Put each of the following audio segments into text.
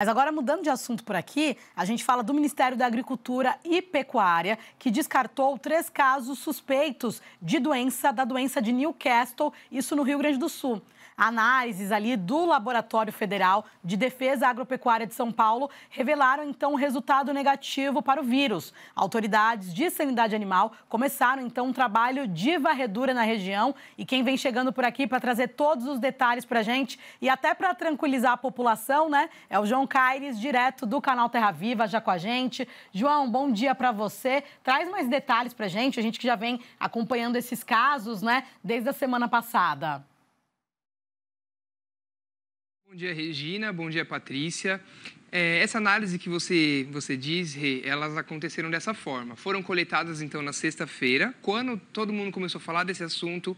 Mas agora, mudando de assunto por aqui, a gente fala do Ministério da Agricultura e Pecuária, que descartou três casos suspeitos de doença, da doença de Newcastle, isso no Rio Grande do Sul. Análises ali do Laboratório Federal de Defesa Agropecuária de São Paulo revelaram então um resultado negativo para o vírus. Autoridades de sanidade animal começaram então um trabalho de varredura na região e quem vem chegando por aqui para trazer todos os detalhes para a gente e até para tranquilizar a população, né? É o João Caires, direto do canal Terra Viva, já com a gente. João, bom dia para você. Traz mais detalhes para a gente, a gente que já vem acompanhando esses casos, né, desde a semana passada. Bom dia, Regina. Bom dia, Patrícia. É, essa análise que você, você diz, Rê, elas aconteceram dessa forma. Foram coletadas, então, na sexta-feira, quando todo mundo começou a falar desse assunto,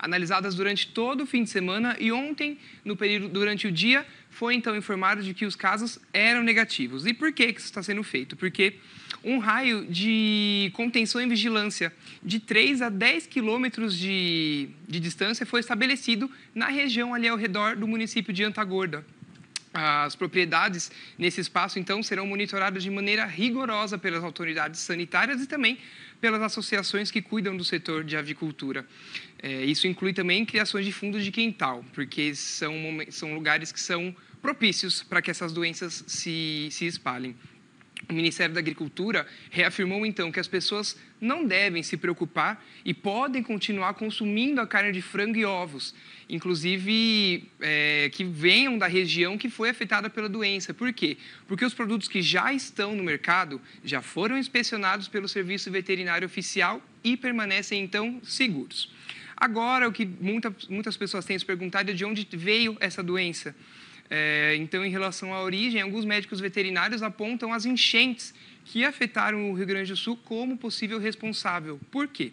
analisadas durante todo o fim de semana e ontem, no período durante o dia, foi então informado de que os casos eram negativos. E por que, que isso está sendo feito? Porque um raio de contenção e vigilância de 3 a 10 quilômetros de, de distância foi estabelecido na região ali ao redor do município de Antagorda. As propriedades nesse espaço, então, serão monitoradas de maneira rigorosa pelas autoridades sanitárias e também pelas associações que cuidam do setor de avicultura. É, isso inclui também criações de fundos de quintal, porque são, são lugares que são propícios para que essas doenças se, se espalhem. O Ministério da Agricultura reafirmou então que as pessoas não devem se preocupar e podem continuar consumindo a carne de frango e ovos, inclusive é, que venham da região que foi afetada pela doença. Por quê? Porque os produtos que já estão no mercado já foram inspecionados pelo Serviço Veterinário Oficial e permanecem então seguros. Agora, o que muita, muitas pessoas têm se perguntado é de onde veio essa doença. É, então, em relação à origem, alguns médicos veterinários apontam as enchentes que afetaram o Rio Grande do Sul como possível responsável. Por quê?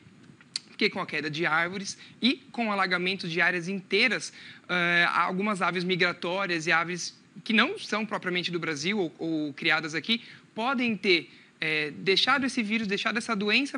porque com a queda de árvores e com o alagamento de áreas inteiras, é, algumas aves migratórias e aves que não são propriamente do Brasil ou, ou criadas aqui podem ter é, deixado esse vírus, deixado essa doença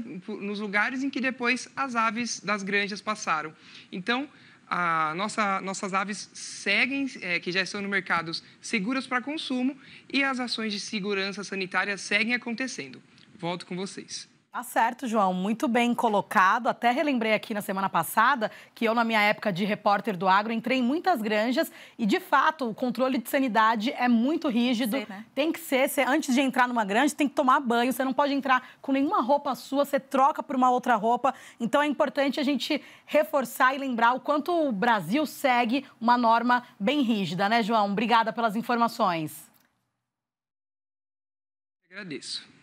nos lugares em que depois as aves das granjas passaram. Então, a nossa, nossas aves seguem, é, que já estão no mercado, seguras para consumo e as ações de segurança sanitária seguem acontecendo. Volto com vocês. Tá certo, João. Muito bem colocado. Até relembrei aqui na semana passada que eu, na minha época de repórter do agro, entrei em muitas granjas e, de fato, o controle de sanidade é muito rígido. Sei, né? Tem que ser. Você, antes de entrar numa granja, tem que tomar banho. Você não pode entrar com nenhuma roupa sua, você troca por uma outra roupa. Então, é importante a gente reforçar e lembrar o quanto o Brasil segue uma norma bem rígida, né, João? Obrigada pelas informações. Agradeço.